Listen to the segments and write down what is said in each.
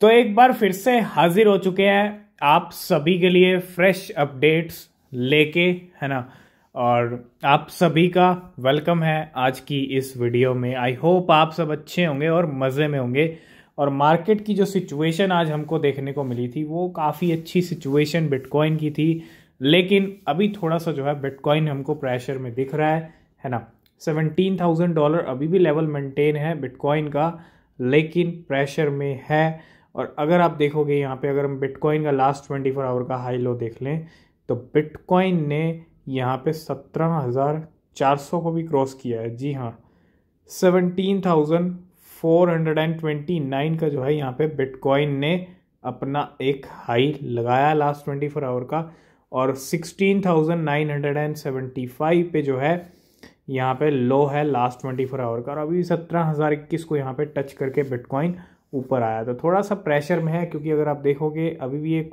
तो एक बार फिर से हाजिर हो चुके हैं आप सभी के लिए फ्रेश अपडेट्स लेके है ना और आप सभी का वेलकम है आज की इस वीडियो में आई होप आप सब अच्छे होंगे और मज़े में होंगे और मार्केट की जो सिचुएशन आज हमको देखने को मिली थी वो काफ़ी अच्छी सिचुएशन बिटकॉइन की थी लेकिन अभी थोड़ा सा जो है बिटकॉइन हमको प्रेशर में दिख रहा है है ना सेवनटीन थाउजेंड डॉलर अभी भी लेवल मेंटेन है बिटकॉइन का लेकिन प्रेशर में है और अगर आप देखोगे यहाँ पे अगर हम बिटकॉइन का लास्ट ट्वेंटी फोर आवर का हाई लो देख लें तो बिटकॉइन ने यहाँ पे सत्रह हज़ार चार सौ को भी क्रॉस किया है जी हाँ seventeen thousand four hundred and twenty nine का जो है यहाँ पे बिटकॉइन ने अपना एक हाई लगाया लास्ट ट्वेंटी फोर आवर का और sixteen thousand nine hundred and seventy five पे जो है यहाँ पे लो है लास्ट ट्वेंटी फोर आवर का और अभी सत्रह हज़ार इक्कीस को यहाँ पे टच करके बिटकॉइन ऊपर आया तो थोड़ा सा प्रेशर में है क्योंकि अगर आप देखोगे अभी भी एक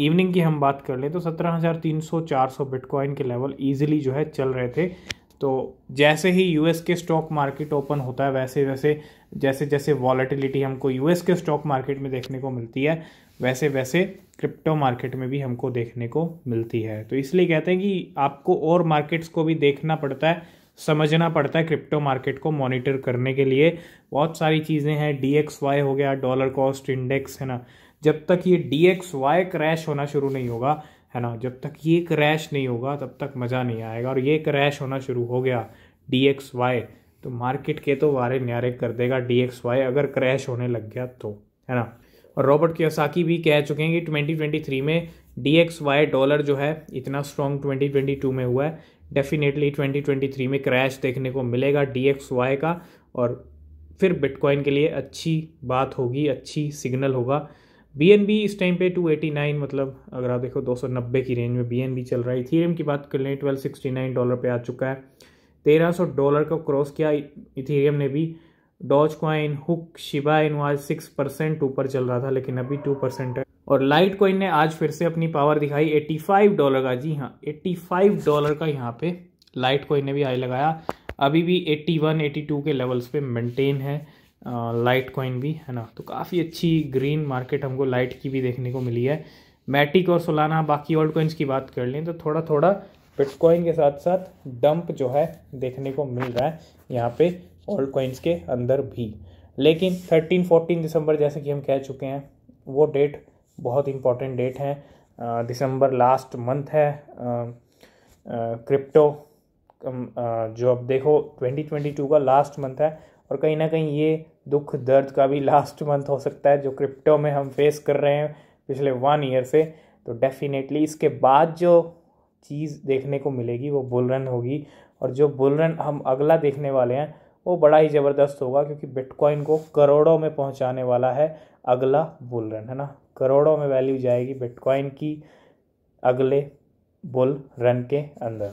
इवनिंग की हम बात कर लें तो सत्रह हज़ार तीन सौ चार सौ बिटकॉइन के लेवल ईजिली जो है चल रहे थे तो जैसे ही यूएस के स्टॉक मार्केट ओपन होता है वैसे वैसे जैसे जैसे वॉलेटिलिटी हमको यूएस के स्टॉक मार्केट में देखने को मिलती है वैसे वैसे क्रिप्टो मार्केट में भी हमको देखने को मिलती है तो इसलिए कहते हैं कि आपको और मार्केट्स को भी देखना पड़ता है समझना पड़ता है क्रिप्टो मार्केट को मॉनिटर करने के लिए बहुत सारी चीज़ें हैं डी एक्स वाई हो गया डॉलर कॉस्ट इंडेक्स है ना जब तक ये डी एक्स वाई क्रैश होना शुरू नहीं होगा है ना जब तक ये क्रैश नहीं होगा तब तक मज़ा नहीं आएगा और ये क्रैश होना शुरू हो गया डी एक्स वाई तो मार्केट के तो वारे न्यारे कर देगा डी एक्स वाई अगर क्रैश होने लग गया तो है ना और रॉबर्ट कियोसाकी भी कह चुके हैं कि 2023 में डी एक्स वाई डॉलर जो है इतना स्ट्रॉन्ग 2022 में हुआ है डेफिनेटली 2023 में क्रैश देखने को मिलेगा डी एक्स वाई का और फिर बिटकॉइन के लिए अच्छी बात होगी अच्छी सिग्नल होगा बी एन बी इस टाइम पे 289 मतलब अगर आप देखो 290 की रेंज में बी एन बी चल रहा है इथीरियम की बात कर लें 1269 डॉलर पे आ चुका है 1300 डॉलर का क्रॉस किया इथीरियम ने भी डॉज क्वाइन हुक Shiba Inu was six percent ऊपर चल रहा था लेकिन अभी टू परसेंट और लाइट कोइन ने आज फिर से अपनी पावर दिखाई 85 डॉलर का जी हाँ 85 डॉलर का यहाँ पे लाइट कोइन ने भी हाई लगाया अभी भी 81 82 के लेवल्स पे मेंटेन है लाइट कोइन भी है ना तो काफ़ी अच्छी ग्रीन मार्केट हमको लाइट की भी देखने को मिली है मैटिक और सोलाना बाकी ओल्ड कोइंस की बात कर लें तो थोड़ा थोड़ा बिटकॉइन के साथ साथ डंप जो है देखने को मिल रहा है यहाँ पे ओल्ड कोइंस के अंदर भी लेकिन थर्टीन फोर्टीन दिसंबर जैसे कि हम कह चुके हैं वो डेट बहुत इम्पोर्टेंट डेट है दिसंबर लास्ट मंथ है क्रिप्टो जो अब देखो 2022 का लास्ट मंथ है और कहीं ना कहीं ये दुख दर्द का भी लास्ट मंथ हो सकता है जो क्रिप्टो में हम फेस कर रहे हैं पिछले वन ईयर से तो डेफिनेटली इसके बाद जो चीज़ देखने को मिलेगी वो बुलरन होगी और जो बुलरन हम अगला देखने वाले हैं वो बड़ा ही ज़बरदस्त होगा क्योंकि बिटकॉइन को करोड़ों में पहुंचाने वाला है अगला बुल रन है ना करोड़ों में वैल्यू जाएगी बिटकॉइन की अगले बुल रन के अंदर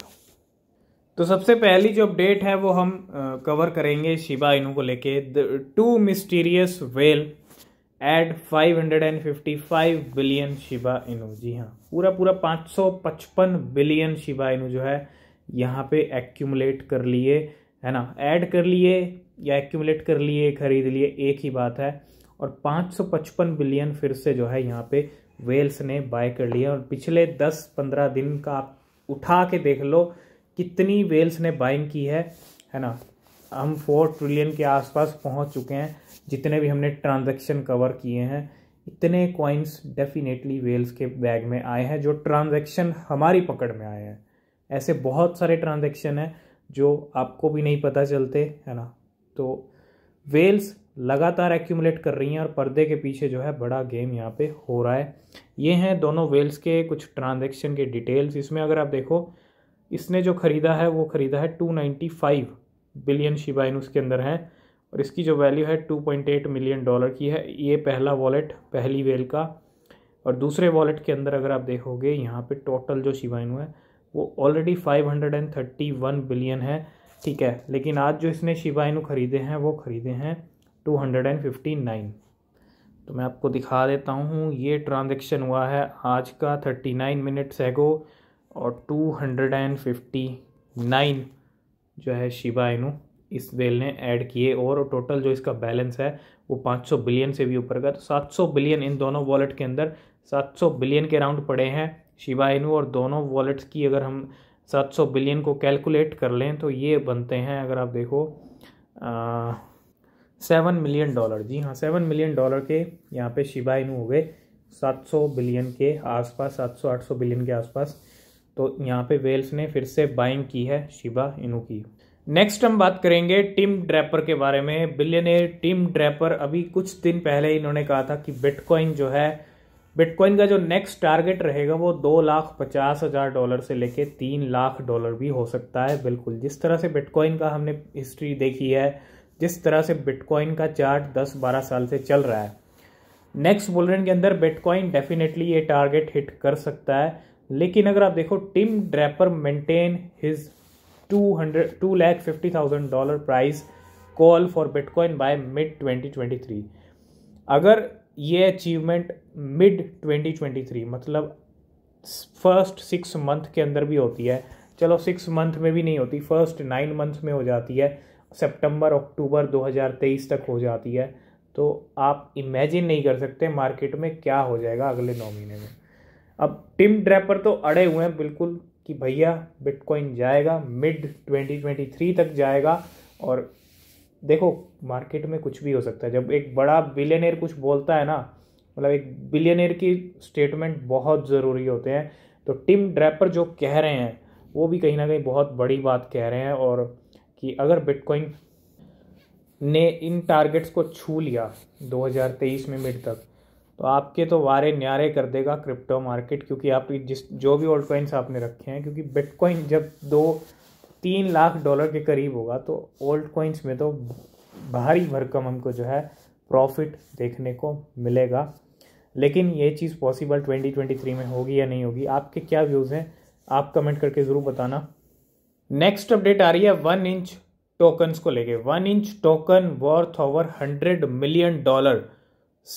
तो सबसे पहली जो अपडेट है वो हम कवर करेंगे शिबा इनू को लेके the two mysterious whale add 555 billion Shiba Inu जी हाँ पूरा पूरा 555 बिलियन शिबा इनू जो है यहाँ पे एक्यूमुलेट कर लिए है ना ऐड कर लिए या एक्यूमुलेट कर लिए खरीद लिए एक ही बात है और 555 बिलियन फिर से जो है यहाँ पे वेल्स ने बाय कर लिया और पिछले 10-15 दिन का आप उठा के देख लो कितनी वेल्स ने बाइंग की है है ना हम फोर ट्रिलियन के आसपास पहुँच चुके हैं जितने भी हमने ट्रांजैक्शन कवर किए हैं इतने कॉइन्स डेफिनेटली वेल्स के बैग में आए हैं जो ट्रांजेक्शन हमारी पकड़ में आए हैं ऐसे बहुत सारे ट्रांजेक्शन हैं जो आपको भी नहीं पता चलते है ना तो वेल्स लगातार एक्यूमुलेट कर रही हैं और पर्दे के पीछे जो है बड़ा गेम यहाँ पे हो रहा है ये हैं दोनों वेल्स के कुछ ट्रांजैक्शन के डिटेल्स इसमें अगर आप देखो इसने जो ख़रीदा है वो ख़रीदा है 295 बिलियन शिबाइन उसके अंदर हैं और इसकी जो वैल्यू है 2.8 मिलियन डॉलर की है ये पहला वॉलेट पहली वेल का और दूसरे वॉलेट के अंदर अगर आप देखोगे यहाँ पर टोटल जो शिबाइनू है वो ऑलरेडी 531 बिलियन है ठीक है लेकिन आज जो इसने शिवा इनू ख़रीदे हैं वो ख़रीदे हैं 259 तो मैं आपको दिखा देता हूँ ये ट्रांजेक्शन हुआ है आज का 39 मिनट्स एगो और 259 जो है शिवा इनू इस वेल ने ऐड किए और टोटल जो इसका बैलेंस है वो 500 बिलियन से भी ऊपर का तो 700 बिलियन इन दोनों वॉलेट के अंदर 700 बिलियन के अराउंड पड़े हैं शिबा इनू और दोनों वॉलेट्स की अगर हम 700 बिलियन को कैलकुलेट कर लें तो ये बनते हैं अगर आप देखो सेवन मिलियन डॉलर जी हाँ सेवन मिलियन डॉलर के यहाँ पे शिबा इनू हो गए 700 बिलियन के आसपास 700 800 बिलियन के आसपास तो यहाँ पे वेल्स ने फिर से बाइंग की है शिबा इनू की नेक्स्ट हम बात करेंगे टिम ड्रैपर के बारे में बिलियनर टिम ड्रैपर अभी कुछ दिन पहले इन्होंने कहा था कि बिटकॉइन जो है बिटकॉइन का जो नेक्स्ट टारगेट रहेगा वो दो लाख पचास हज़ार डॉलर से लेके तीन लाख डॉलर भी हो सकता है बिल्कुल जिस तरह से बिटकॉइन का हमने हिस्ट्री देखी है जिस तरह से बिटकॉइन का चार्ट दस बारह साल से चल रहा है नेक्स्ट बुलरन के अंदर बिटकॉइन डेफिनेटली ये टारगेट हिट कर सकता है लेकिन अगर आप देखो Tim Draper maintain his two hundred two lakh fifty thousand dollar price call for bitcoin by mid twenty twenty three अगर ये अचीवमेंट मिड 2023 मतलब फर्स्ट सिक्स मंथ के अंदर भी होती है चलो सिक्स मंथ में भी नहीं होती फर्स्ट नाइन मंथ में हो जाती है सितंबर अक्टूबर 2023 तक हो जाती है तो आप इमेजिन नहीं कर सकते मार्केट में क्या हो जाएगा अगले नौ महीने में अब टिम ड्रैपर तो अड़े हुए हैं बिल्कुल कि भैया बिटकॉइन जाएगा मिड 2023 तक जाएगा और देखो मार्केट में कुछ भी हो सकता है जब एक बड़ा बिलियनर कुछ बोलता है ना मतलब एक बिलियनर की स्टेटमेंट बहुत ज़रूरी होते हैं तो टिम ड्रैपर जो कह रहे हैं वो भी कहीं ना कहीं बहुत बड़ी बात कह रहे हैं और कि अगर बिटकॉइन ने इन टारगेट्स को छू लिया 2023 में मिड तक तो आपके तो वारे न्यारे कर देगा क्रिप्टो मार्केट क्योंकि आप जिस जो भी ओल्ड कॉइन्स आपने रखे हैं क्योंकि बिटकॉइन जब दो तीन लाख डॉलर के करीब होगा तो ओल्ड कॉइन्स में तो भारी भरकम हमको जो है प्रॉफिट देखने को मिलेगा लेकिन ये चीज़ पॉसिबल 2023 में होगी या नहीं होगी आपके क्या व्यूज़ हैं आप कमेंट करके ज़रूर बताना नेक्स्ट अपडेट आ रही है वन इंच टोकन्स को लेके one inch token worth over hundred million dollar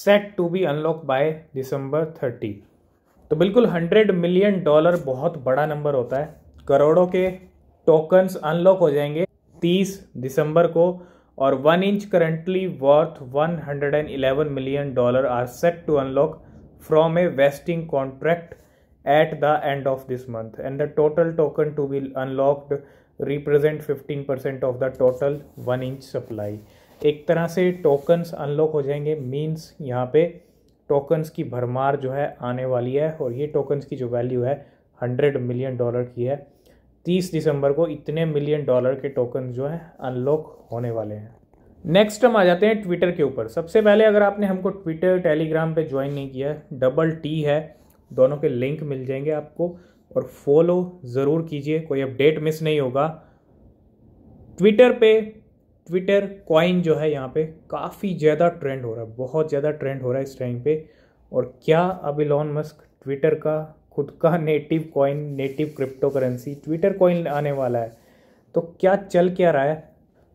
set to be unlock by December thirty तो बिल्कुल हंड्रेड मिलियन डॉलर बहुत बड़ा नंबर होता है करोड़ों के टोकन्स अनलॉक हो जाएंगे 30 दिसंबर को और one inch currently worth 111 million dollar are set to unlock from a vesting contract at the end of this month and the total token to be unlocked represent 15 percent of the total one inch supply एक तरह से tokens unlock हो जाएंगे means यहाँ पे tokens की भरमार जो है आने वाली है और ये टोकन्स की जो वैल्यू है हंड्रेड मिलियन डॉलर की है 30 दिसंबर को इतने मिलियन डॉलर के टोकन जो है अनलॉक होने वाले हैं नेक्स्ट हम आ जाते हैं ट्विटर के ऊपर सबसे पहले अगर आपने हमको ट्विटर टेलीग्राम पे ज्वाइन नहीं किया डबल टी है दोनों के लिंक मिल जाएंगे आपको और फॉलो ज़रूर कीजिए कोई अपडेट मिस नहीं होगा ट्विटर पे ट्विटर कॉइन जो है यहाँ पे काफ़ी ज़्यादा ट्रेंड हो रहा है बहुत ज़्यादा ट्रेंड हो रहा है इस टाइम पे और क्या अब इलॉन मस्क ट्विटर का खुद का native coin native cryptocurrency Twitter coin आने वाला है तो क्या चल क्या रहा है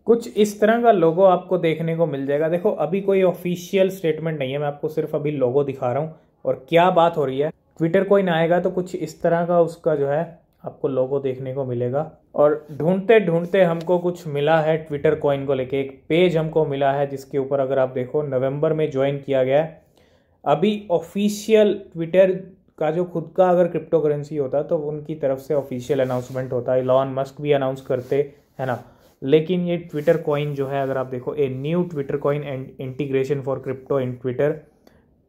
कुछ इस तरह का लोगो आपको देखने को मिल जाएगा देखो अभी कोई ऑफिशियल स्टेटमेंट नहीं है मैं आपको सिर्फ अभी लोगो दिखा रहा हूँ और क्या बात हो रही है ट्विटर कॉइन आएगा तो कुछ इस तरह का उसका जो है आपको लोगो देखने को मिलेगा और ढूंढते ढूंढते हमको कुछ मिला है ट्विटर कॉइन को लेके एक पेज हमको मिला है जिसके ऊपर अगर आप देखो नवंबर में ज्वाइन किया गया है अभी ऑफिशियल ट्विटर का जो खुद का अगर क्रिप्टो करेंसी होता तो उनकी तरफ से ऑफिशियल अनाउंसमेंट होता है लॉन मस्क भी अनाउंस करते है ना लेकिन ये ट्विटर कॉइन जो है अगर आप देखो a new Twitter coin and integration for crypto in Twitter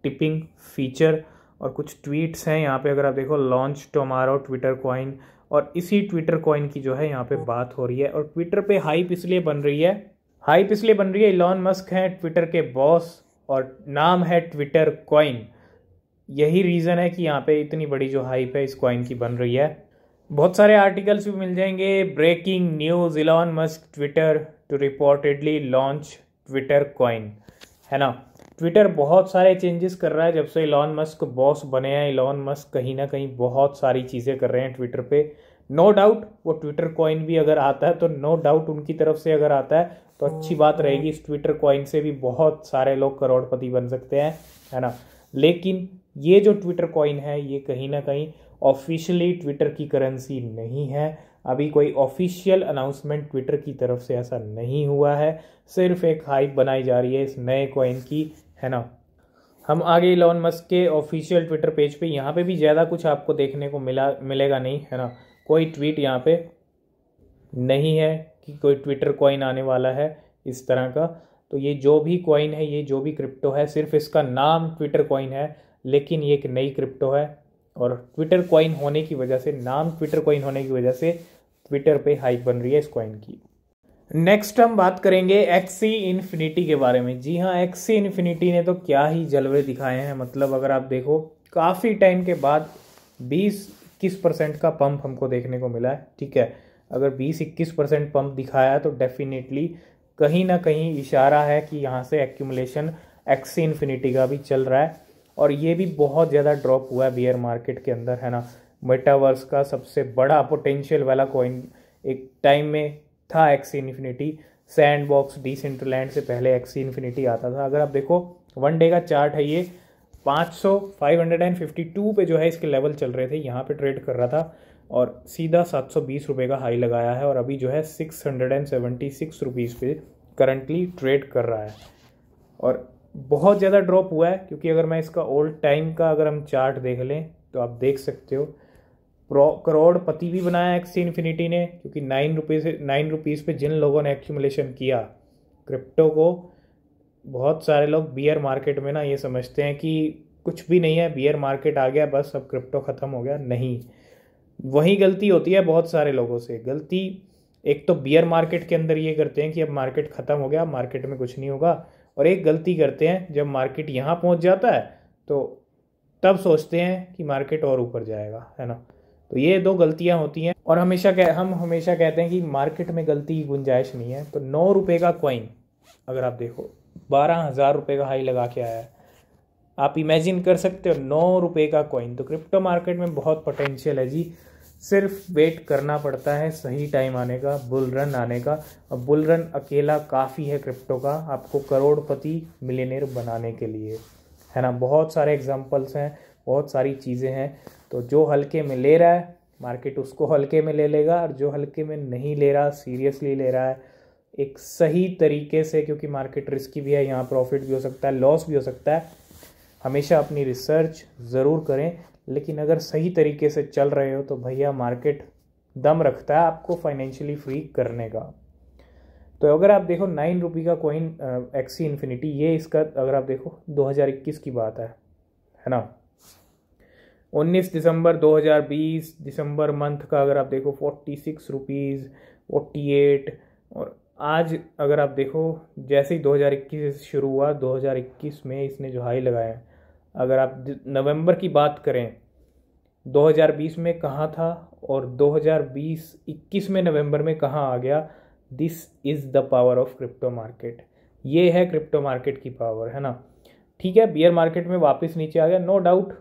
tipping feature और कुछ ट्वीट्स हैं यहाँ पे अगर आप देखो लॉन्च टोमारो ट्विटर कॉइन और इसी ट्विटर कॉइन की जो है यहाँ पे बात हो रही है और ट्विटर पे हाइप इसलिए बन रही है हाइप इसलिए बन रही है इलॉन मस्क हैं ट्विटर के बॉस और नाम है ट्विटर कॉइन यही रीज़न है कि यहाँ पे इतनी बड़ी जो हाइप है इस कॉइन की बन रही है बहुत सारे आर्टिकल्स भी मिल जाएंगे breaking news Elon Musk Twitter to reportedly launch Twitter coin है ना ट्विटर बहुत सारे चेंजेस कर रहा है जब से इलॉन मस्क बॉस बने हैं इलॉन मस्क कहीं ना कहीं बहुत सारी चीज़ें कर रहे हैं ट्विटर पे नो no डाउट वो ट्विटर कॉइन भी अगर आता है तो नो no डाउट उनकी तरफ से अगर आता है तो अच्छी बात रहेगी इस ट्विटर कॉइन से भी बहुत सारे लोग करोड़पति बन सकते हैं है ना लेकिन ये जो ट्विटर कॉइन है ये कहीं ना कहीं ऑफिशियली ट्विटर की करेंसी नहीं है अभी कोई ऑफिशियल अनाउंसमेंट ट्विटर की तरफ से ऐसा नहीं हुआ है सिर्फ एक हाइप बनाई जा रही है इस नए कॉइन की है ना हम आगे इलॉन मस्क के ऑफिशियल ट्विटर पेज पे यहाँ पे भी ज़्यादा कुछ आपको देखने को मिला मिलेगा नहीं है ना कोई ट्वीट यहाँ पे नहीं है कि कोई ट्विटर कॉइन आने वाला है इस तरह का तो ये जो भी कॉइन है ये जो भी क्रिप्टो है सिर्फ इसका नाम ट्विटर कॉइन है लेकिन ये एक नई क्रिप्टो है और ट्विटर कॉइन होने की वजह से नाम ट्विटर कॉइन होने की वजह से ट्विटर पे हाइप बन रही है इस कॉइन की नेक्स्ट हम बात करेंगे एक्सी इन्फिनिटी के बारे में जी हाँ एक्सी इन्फिनिटी ने तो क्या ही जलवे दिखाए हैं मतलब अगर आप देखो काफ़ी टाइम के बाद बीस इक्कीस परसेंट का पंप हमको देखने को मिला है ठीक है अगर बीस इक्कीस परसेंट पंप दिखाया तो डेफिनेटली कहीं ना कहीं इशारा है कि यहाँ से एक्यूमुलेशन एक्सी इन्फिनिटी का भी चल रहा है और ये भी बहुत ज़्यादा ड्रॉप हुआ है बियर मार्केट के अंदर है ना मेटावर्स का सबसे बड़ा पोटेंशियल वाला कॉइन एक टाइम में था Axie Infinity Sandbox Decentraland से पहले एक्सी इन्फिनिटी आता था अगर आप देखो वन डे का चार्ट है ये 500 552 पे जो है इसके लेवल चल रहे थे यहाँ पे ट्रेड कर रहा था और सीधा सात सौ का हाई लगाया है और अभी जो है six hundred and seventy six rupees पे करंटली ट्रेड कर रहा है और बहुत ज़्यादा ड्रॉप हुआ है क्योंकि अगर मैं इसका ओल्ड टाइम का अगर हम चार्ट देख लें तो आप देख सकते हो करोड़पति भी बनाया एक्सी इन्फिनिटी ने क्योंकि नाइन रुपीज़ नाइन रुपीज़ पे जिन लोगों ने एक्यूमुलेशन किया क्रिप्टो को बहुत सारे लोग बियर मार्केट में ना ये समझते हैं कि कुछ भी नहीं है बियर मार्केट आ गया बस अब क्रिप्टो ख़त्म हो गया नहीं वही गलती होती है बहुत सारे लोगों से गलती एक तो बियर मार्केट के अंदर ये करते हैं कि अब मार्केट ख़त्म हो गया मार्केट में कुछ नहीं होगा और एक गलती करते हैं जब मार्केट यहाँ पहुँच जाता है तो तब सोचते हैं कि मार्केट और ऊपर जाएगा है ना तो ये दो गलतियाँ होती हैं और हमेशा कह हम हमेशा कहते हैं कि मार्केट में गलती की गुंजाइश नहीं है तो नौ रुपये का कॉइन अगर आप देखो बारह हज़ार रुपये का हाई लगा के आया है आप इमेजिन कर सकते हो नौ रुपये का कॉइन तो क्रिप्टो मार्केट में बहुत पोटेंशियल है जी सिर्फ वेट करना पड़ता है सही टाइम आने का बुल रन आने का अब बुल रन अकेला काफ़ी है क्रिप्टो का आपको करोड़पति मिलीनियर बनाने के लिए है ना बहुत सारे एग्जांपल्स हैं बहुत सारी चीज़ें हैं तो जो हल्के में ले रहा है मार्केट उसको हल्के में ले लेगा और जो हल्के में नहीं ले रहा सीरियसली ले रहा है एक सही तरीके से क्योंकि मार्केट रिस्की भी है यहाँ प्रॉफिट भी हो सकता है लॉस भी हो सकता है हमेशा अपनी रिसर्च ज़रूर करें लेकिन अगर सही तरीके से चल रहे हो तो भैया मार्केट दम रखता है आपको फाइनेंशियली फ्री करने का तो अगर आप देखो नाइन रुपी का कोइन एक्सी इन्फिनिटी ये इसका अगर आप देखो 2021 की बात है है ना 19 दिसंबर 2020 दिसंबर मंथ का अगर आप देखो forty six rupees forty eight और आज अगर आप देखो जैसे ही 2021 से शुरू हुआ 2021 में इसने जो हाई लगाया अगर आप नवंबर की बात करें 2020 में कहाँ था और 2020-21 में नवंबर में कहाँ आ गया this is the power of crypto market ये है क्रिप्टो मार्केट की पावर है ना ठीक है बियर मार्केट में वापस नीचे आ गया नो no डाउट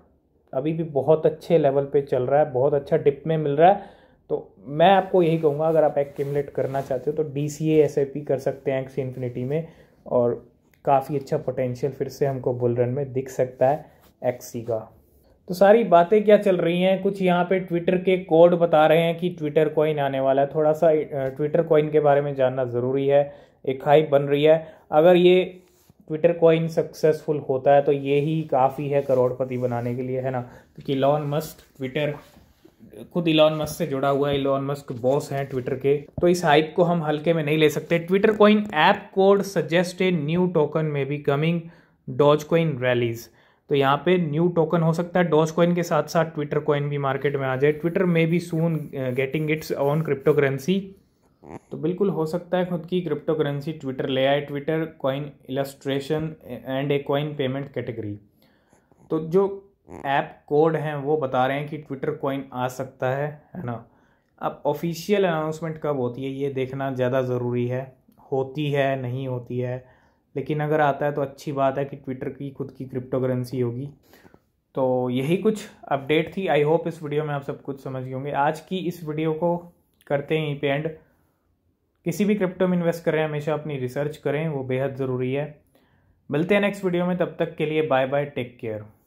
अभी भी बहुत अच्छे लेवल पे चल रहा है बहुत अच्छा डिप में मिल रहा है तो मैं आपको यही कहूँगा अगर आप एक्मलेट करना चाहते हो तो D C S I P कर सकते हैं एक्स इन्फिनिटी में और काफ़ी अच्छा पोटेंशियल फिर से हमको बुलरन में दिख सकता है एक्सी का तो सारी बातें क्या चल रही हैं कुछ यहाँ पे ट्विटर के कोड बता रहे हैं कि ट्विटर कॉइन आने वाला है थोड़ा सा ट्विटर कॉइन के बारे में जानना ज़रूरी है एक हाइप बन रही है अगर ये ट्विटर कॉइन सक्सेसफुल होता है तो ये ही काफ़ी है करोड़पति बनाने के लिए है ना क्योंकि लॉन मस्क ट्विटर खुद इलॉन मस्क से जुड़ा हुआ है इलॉन मस्क बॉस हैं ट्विटर के तो इस हाइप को हम हल्के में नहीं ले सकते Twitter coin app code suggest a new token may be coming Dogecoin rallies तो यहाँ पे न्यू टोकन हो सकता है डॉज कॉइन के साथ साथ ट्विटर कॉइन भी मार्केट में आ जाए ट्विटर में भी soon getting its own cryptocurrency तो बिल्कुल हो सकता है खुद की क्रिप्टो करेंसी ट्विटर ले आए Twitter coin illustration and a coin payment category तो जो ऐप कोड हैं वो बता रहे हैं कि ट्विटर कॉइन आ सकता है है ना अब ऑफिशियल अनाउंसमेंट कब होती है ये देखना ज़्यादा ज़रूरी है होती है नहीं होती है लेकिन अगर आता है तो अच्छी बात है कि ट्विटर की खुद की क्रिप्टो करेंसी होगी तो यही कुछ अपडेट थी आई होप इस वीडियो में आप सब कुछ समझ गए होंगे आज की इस वीडियो को करते हैं यहीं पे एंड किसी भी क्रिप्टो में इन्वेस्ट करें हमेशा अपनी रिसर्च करें वो बेहद ज़रूरी है मिलते हैं नेक्स्ट वीडियो में तब तक के लिए बाय बाय टेक केयर